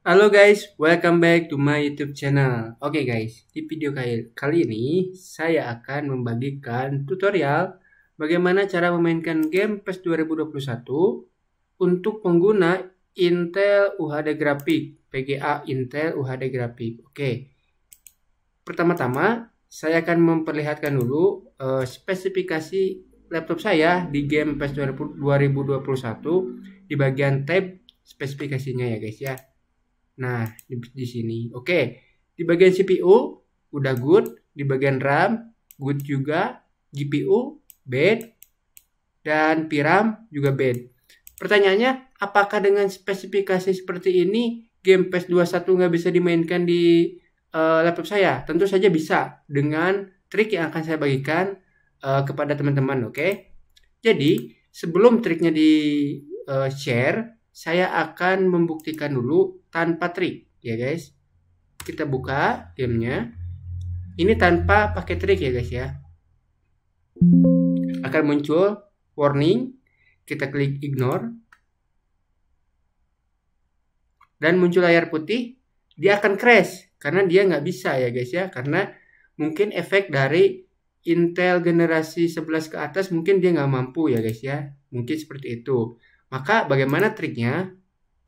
Halo guys, welcome back to my YouTube channel. Oke okay guys, di video kali, ini saya akan membagikan tutorial bagaimana cara memainkan game PES 2021 untuk pengguna Intel UHD Graphic, PGA Intel UHD Graphic. Oke. Okay. Pertama-tama, saya akan memperlihatkan dulu uh, spesifikasi laptop saya di game PES 2021 di bagian tab spesifikasinya ya guys ya. Nah, di, di sini. Oke. Okay. Di bagian CPU udah good, di bagian RAM good juga, GPU bad dan VRAM juga bad. Pertanyaannya, apakah dengan spesifikasi seperti ini game PS21 nggak bisa dimainkan di uh, laptop saya? Tentu saja bisa dengan trik yang akan saya bagikan uh, kepada teman-teman, oke? Okay? Jadi, sebelum triknya di uh, share, saya akan membuktikan dulu tanpa trik ya guys kita buka gamenya ini tanpa pakai trik ya guys ya akan muncul warning kita klik ignore dan muncul layar putih dia akan crash karena dia nggak bisa ya guys ya karena mungkin efek dari Intel generasi 11 ke atas mungkin dia nggak mampu ya guys ya mungkin seperti itu maka bagaimana triknya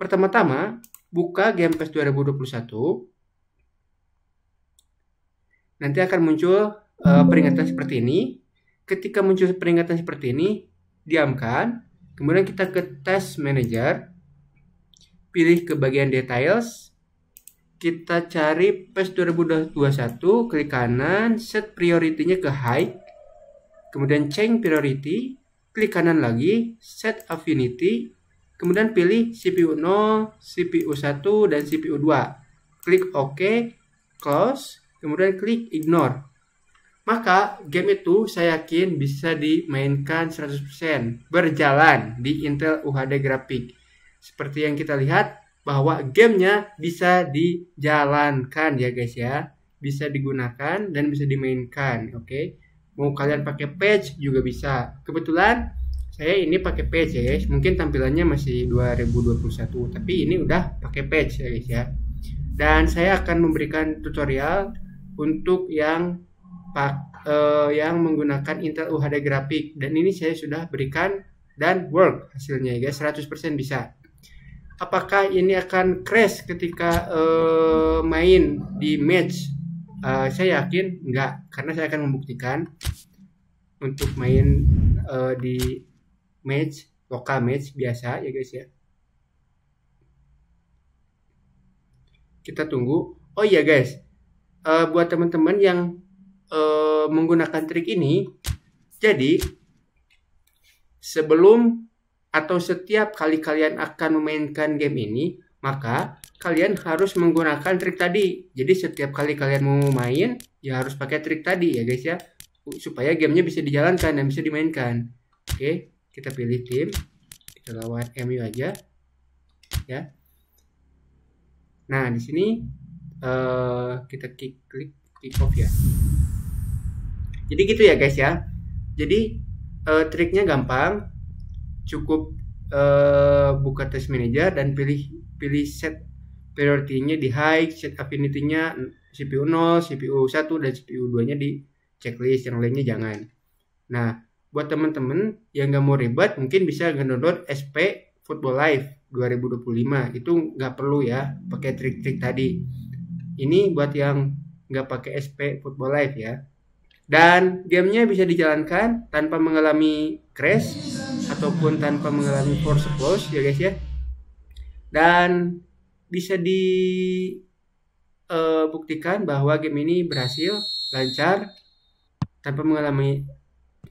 pertama-tama buka Game Pass 2021 nanti akan muncul uh, peringatan seperti ini ketika muncul peringatan seperti ini diamkan kemudian kita ke task manager pilih ke bagian details kita cari PES 2021 klik kanan set prioritinya ke high kemudian change priority klik kanan lagi set affinity Kemudian pilih CPU 0, CPU 1, dan CPU 2. Klik OK, close, kemudian klik ignore. Maka game itu saya yakin bisa dimainkan 100% berjalan di Intel UHD Graphic. Seperti yang kita lihat bahwa gamenya bisa dijalankan ya guys ya. Bisa digunakan dan bisa dimainkan, oke. Okay? Mau kalian pakai patch juga bisa. Kebetulan saya ini pakai page ya guys mungkin tampilannya masih 2021 tapi ini udah pakai page ya guys ya dan saya akan memberikan tutorial untuk yang pak uh, yang menggunakan Intel UHD grafik dan ini saya sudah berikan dan work hasilnya ya guys 100% bisa apakah ini akan crash ketika uh, main di match uh, saya yakin enggak karena saya akan membuktikan untuk main di match lokal match biasa ya guys ya kita tunggu oh iya guys uh, buat teman-teman yang uh, menggunakan trik ini jadi sebelum atau setiap kali kalian akan memainkan game ini maka kalian harus menggunakan trik tadi jadi setiap kali kalian mau main ya harus pakai trik tadi ya guys ya supaya gamenya bisa dijalankan dan bisa dimainkan oke okay? kita pilih tim kita lawan MU aja ya nah di sini uh, kita klik klik kick off ya jadi gitu ya guys ya jadi uh, triknya gampang cukup uh, buka test manager dan pilih pilih set priority-nya di high, set affinity-nya CPU 0, CPU 1 dan CPU 2-nya di checklist, yang lainnya jangan. Nah, buat teman-teman yang nggak mau ribet mungkin bisa download SP Football Live 2025 itu nggak perlu ya pakai trik-trik tadi ini buat yang nggak pakai SP Football Live ya dan gamenya bisa dijalankan tanpa mengalami crash ataupun tanpa mengalami force close ya guys ya dan bisa dibuktikan eh, uh, bahwa game ini berhasil lancar tanpa mengalami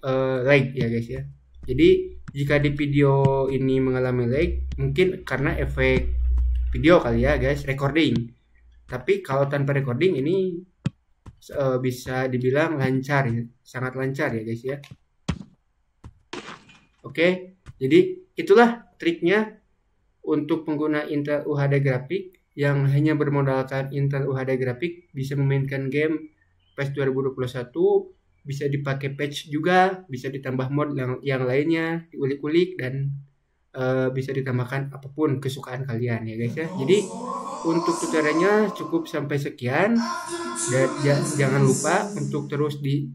uh, eh, lag ya guys ya. Jadi jika di video ini mengalami lag mungkin karena efek video kali ya guys recording. Tapi kalau tanpa recording ini uh, bisa dibilang lancar ya, sangat lancar ya guys ya. Oke, jadi itulah triknya untuk pengguna Intel UHD grafik yang hanya bermodalkan Intel UHD grafik bisa memainkan game PES 2021 bisa dipakai patch juga, bisa ditambah mod yang yang lainnya, diulik-ulik dan uh, bisa ditambahkan apapun kesukaan kalian ya guys ya. Jadi untuk tutorialnya cukup sampai sekian dan ya, jangan lupa untuk terus di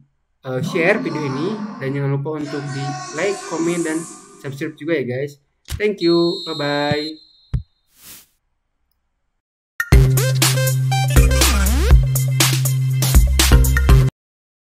uh, share video ini dan jangan lupa untuk di like, komen dan subscribe juga ya guys. Thank you. Bye bye.